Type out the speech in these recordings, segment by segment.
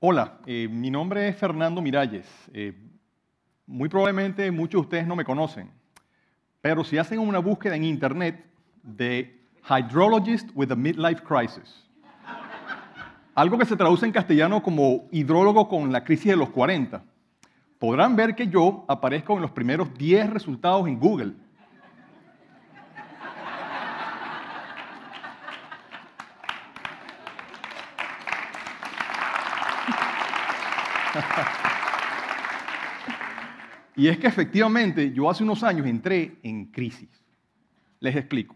Hola, eh, mi nombre es Fernando Miralles. Eh, muy probablemente muchos de ustedes no me conocen, pero si hacen una búsqueda en Internet de Hydrologist with a Midlife Crisis, algo que se traduce en castellano como hidrólogo con la crisis de los 40, podrán ver que yo aparezco en los primeros 10 resultados en Google. y es que efectivamente yo hace unos años entré en crisis. Les explico.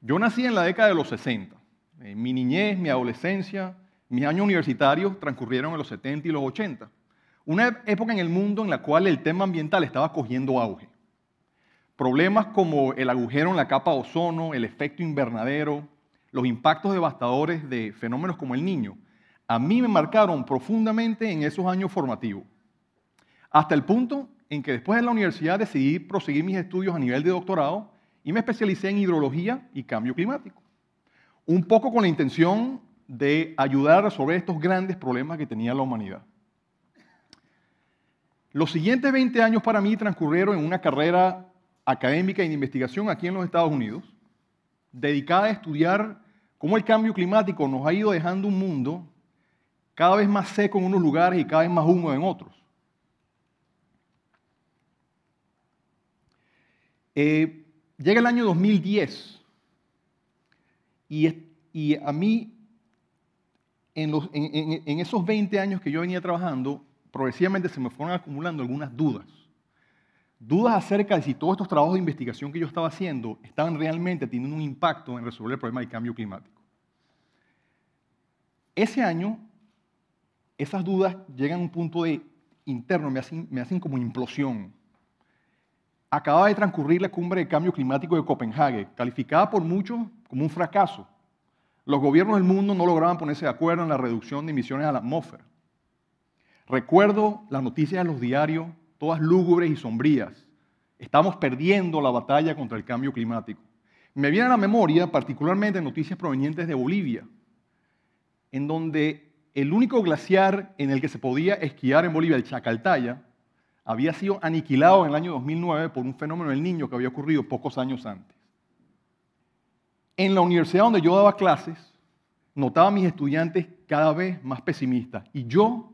Yo nací en la década de los 60. Eh, mi niñez, mi adolescencia, mis años universitarios transcurrieron en los 70 y los 80. Una época en el mundo en la cual el tema ambiental estaba cogiendo auge. Problemas como el agujero en la capa de ozono, el efecto invernadero, los impactos devastadores de fenómenos como el niño, a mí me marcaron profundamente en esos años formativos. Hasta el punto en que después de la universidad decidí proseguir mis estudios a nivel de doctorado y me especialicé en hidrología y cambio climático. Un poco con la intención de ayudar a resolver estos grandes problemas que tenía la humanidad. Los siguientes 20 años para mí transcurrieron en una carrera académica y de investigación aquí en los Estados Unidos, dedicada a estudiar cómo el cambio climático nos ha ido dejando un mundo cada vez más seco en unos lugares y cada vez más húmedo en otros. Eh, llega el año 2010 y, a mí, en, en esos 20 años que yo venía trabajando, progresivamente se me fueron acumulando algunas dudas. Dudas acerca de si todos estos trabajos de investigación que yo estaba haciendo estaban realmente teniendo un impacto en resolver el problema del cambio climático. Ese año esas dudas llegan a un punto de interno, me hacen, como implosión. Acababa de transcurrir la cumbre de cambio climático de Copenhague, calificada por muchos como un fracaso. Los gobiernos del mundo no lograban ponerse de acuerdo en la reducción de emisiones a la atmósfera. Recuerdo las noticias de los diarios, todas lúgubres y sombrías. Estamos perdiendo la batalla contra el cambio climático. Me viene a la memoria particularmente noticias provenientes de Bolivia, en donde el único glaciar en el que se podía esquiar en Bolivia, el Chacaltaya, había sido aniquilado en el año 2009 por un fenómeno del niño que había ocurrido pocos años antes. En la universidad donde yo daba clases, notaba a mis estudiantes cada vez más pesimistas y yo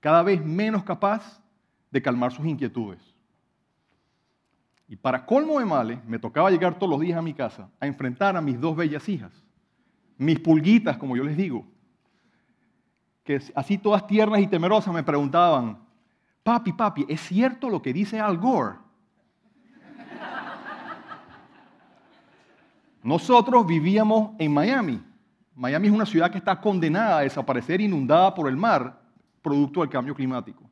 cada vez menos capaz de calmar sus inquietudes. Y para colmo de males, me tocaba llegar todos los días a mi casa a enfrentar a mis dos bellas hijas, mis pulguitas, como yo les digo, que así todas tiernas y temerosas me preguntaban, papi, papi, ¿es cierto lo que dice Al Gore? Nosotros vivíamos en Miami. Miami es una ciudad que está condenada a desaparecer, inundada por el mar, producto del cambio climático.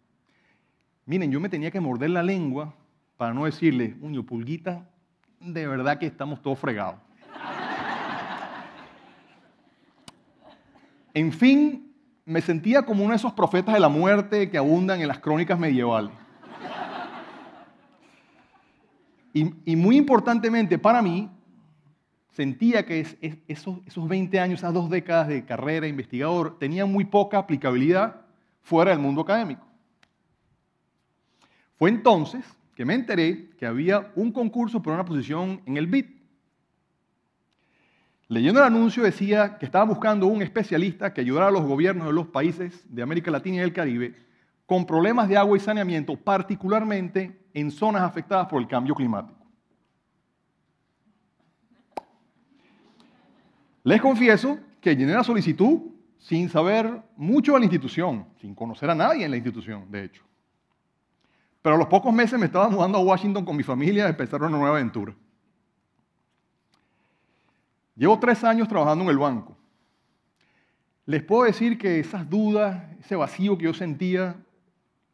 Miren, yo me tenía que morder la lengua para no decirle, uño, pulguita, de verdad que estamos todos fregados. en fin, me sentía como uno de esos profetas de la muerte que abundan en las crónicas medievales. Y, muy importantemente para mí, sentía que esos, esos 20 años, esas dos décadas de carrera investigador, tenían muy poca aplicabilidad fuera del mundo académico. Fue entonces que me enteré que había un concurso por una posición en el BIT Leyendo el anuncio decía que estaba buscando un especialista que ayudara a los gobiernos de los países de América Latina y el Caribe con problemas de agua y saneamiento, particularmente en zonas afectadas por el cambio climático. Les confieso que llené la solicitud sin saber mucho de la institución, sin conocer a nadie en la institución, de hecho. Pero a los pocos meses me estaba mudando a Washington con mi familia a empezar una nueva aventura. Llevo tres años trabajando en el banco. Les puedo decir que esas dudas, ese vacío que yo sentía,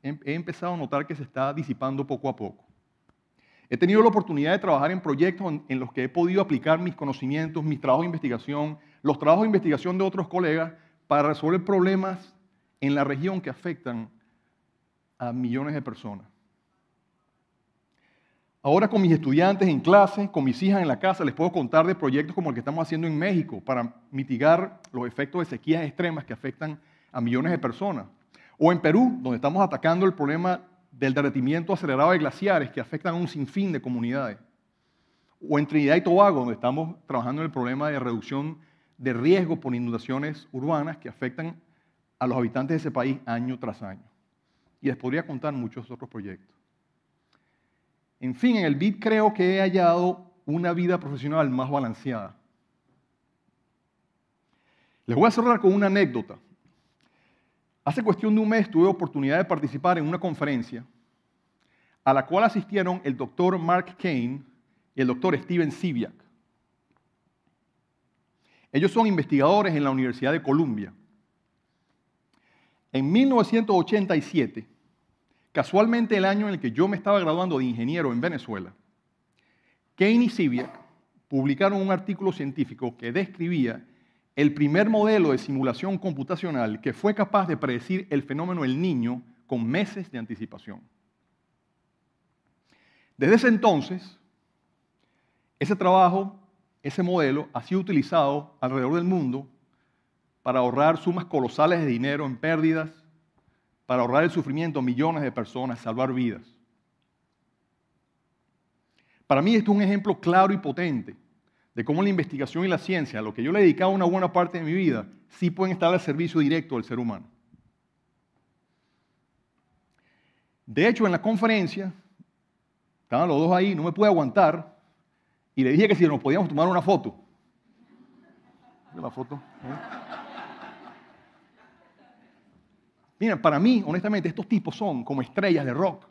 he empezado a notar que se está disipando poco a poco. He tenido la oportunidad de trabajar en proyectos en los que he podido aplicar mis conocimientos, mis trabajos de investigación, los trabajos de investigación de otros colegas para resolver problemas en la región que afectan a millones de personas. Ahora con mis estudiantes en clase, con mis hijas en la casa, les puedo contar de proyectos como el que estamos haciendo en México para mitigar los efectos de sequías extremas que afectan a millones de personas. O en Perú, donde estamos atacando el problema del derretimiento acelerado de glaciares que afectan a un sinfín de comunidades. O en Trinidad y Tobago, donde estamos trabajando en el problema de reducción de riesgo por inundaciones urbanas que afectan a los habitantes de ese país año tras año. Y les podría contar muchos otros proyectos. En fin, en el BID creo que he hallado una vida profesional más balanceada. Les voy a cerrar con una anécdota. Hace cuestión de un mes tuve oportunidad de participar en una conferencia a la cual asistieron el doctor Mark Kane y el doctor Steven Siviak. Ellos son investigadores en la Universidad de Columbia. En 1987, Casualmente el año en el que yo me estaba graduando de ingeniero en Venezuela, Kane y Siviak publicaron un artículo científico que describía el primer modelo de simulación computacional que fue capaz de predecir el fenómeno El Niño con meses de anticipación. Desde ese entonces, ese trabajo, ese modelo, ha sido utilizado alrededor del mundo para ahorrar sumas colosales de dinero en pérdidas, para ahorrar el sufrimiento a millones de personas, salvar vidas. Para mí esto es un ejemplo claro y potente de cómo la investigación y la ciencia, a lo que yo le he dedicado una buena parte de mi vida, sí pueden estar al servicio directo del ser humano. De hecho, en la conferencia, estaban los dos ahí, no me pude aguantar, y le dije que si nos podíamos tomar una foto. La foto. ¿Eh? Mira, para mí, honestamente, estos tipos son como estrellas de rock.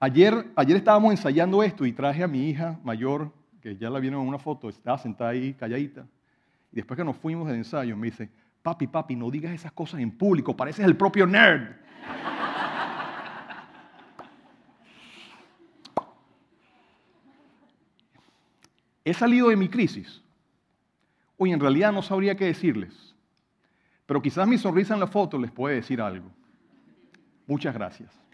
Ayer, ayer estábamos ensayando esto y traje a mi hija mayor, que ya la vieron en una foto, estaba sentada ahí calladita. Y después que nos fuimos del ensayo, me dice, papi, papi, no digas esas cosas en público, pareces el propio nerd. He salido de mi crisis. Hoy en realidad no sabría qué decirles. Pero quizás mi sonrisa en la foto les puede decir algo. Muchas gracias.